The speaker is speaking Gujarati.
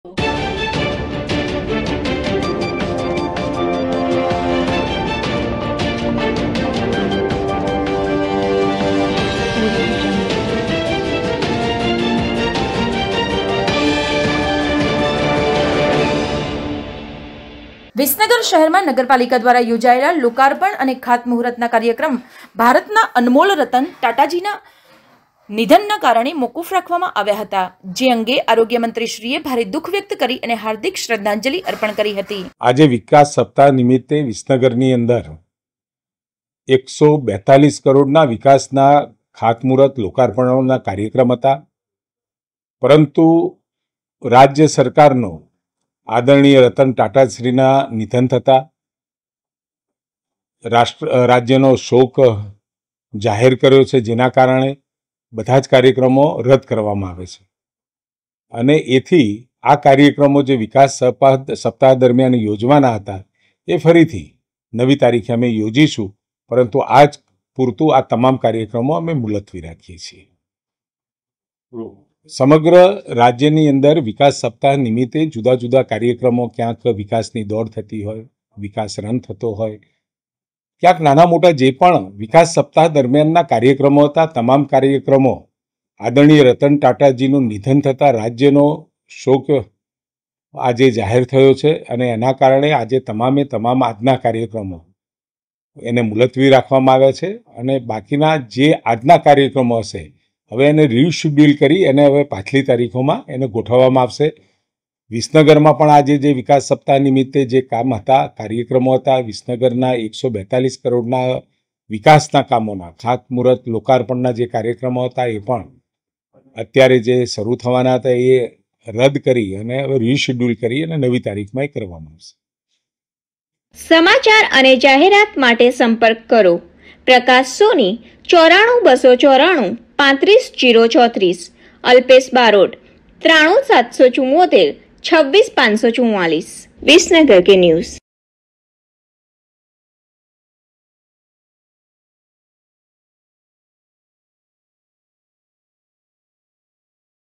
વિસનગર શહેરમાં નગરપાલિકા દ્વારા યોજાયેલા લોકાર્પણ અને ખાતમુહૂર્તના કાર્યક્રમ ભારતના અનમોલ રતન ટાટાજીના નિધનના કારણે મોકૂફ રાખવામાં આવ્યા હતા જે અંગે આરોગ્ય મંત્રીશ્રીએ ભારે દુઃખ વ્યક્ત કરી અને હાર્દિક શ્રદ્ધાંજલિ અર્પણ કરી હતી આજે વિકાસ સપ્તાહ નિમિત્તે વિસનગરની અંદર એકસો બેતાલીસ કરોડના વિકાસના ખાતમુહૂર્ત લોકાર્પણોના કાર્યક્રમ હતા પરંતુ રાજ્ય સરકારનો આદરણીય રતન ટાટાશ્રીના નિધન થતા રાષ્ટ્ર રાજ્યનો શોક જાહેર કર્યો છે જેના કારણે બધા જ કાર્યક્રમો રદ કરવામાં આવે છે અને એથી આ કાર્યક્રમો જે વિકાસ સપ્તાહ દરમિયાન યોજવાના હતા એ ફરીથી નવી તારીખે અમે યોજીશું પરંતુ આજ પૂરતું આ તમામ કાર્યક્રમો અમે મુલતવી રાખીએ છીએ સમગ્ર રાજ્યની અંદર વિકાસ સપ્તાહ નિમિત્તે જુદા જુદા કાર્યક્રમો ક્યાંક વિકાસની દોડ થતી હોય વિકાસ રન થતો હોય ક્યાંક નાના મોટા જે પણ વિકાસ સપ્તાહ દરમિયાનના કાર્યક્રમો હતા તમામ કાર્યક્રમો આદરણીય રતન ટાટાજીનું નિધન થતાં રાજ્યનો શોક આજે જાહેર થયો છે અને એના કારણે આજે તમામે તમામ આજના કાર્યક્રમો એને મુલતવી રાખવામાં આવ્યા છે અને બાકીના જે આજના કાર્યક્રમો હશે હવે એને રિશેડ્યુલ કરી એને હવે પાછલી તારીખોમાં એને ગોઠવવામાં આવશે વિસનગરમાં પણ આજે જે વિકાસ સપ્તાહ નિમિત્તે જે કામ હતા કાર્યક્રમો હતા વિસનગરના એકસો બેતાલીસ કરોડના વિકાસના કામોના ખાતમુહૂર્ત લોકાર્પણના જે કાર્યક્રમો હતા એ પણ અત્યારે જે શરૂ થવાના હતા એ રદ કરી અને હવે રીશેડ્યુલ કરી અને નવી તારીખમાં એ કરવામાં આવશે સમાચાર અને જાહેરાત માટે સંપર્ક કરો પ્રકાશ સોની ચોરાણું બસો ચોરાણું પાંત્રીસ જીરો ચોત્રીસ અલ્પેશ બારોટ ત્રાણું સાતસો ચુમ્મોતેર છવ્વીસ પાંચસો ચુમ્માલીસ વિસનગર કે ન્યૂઝ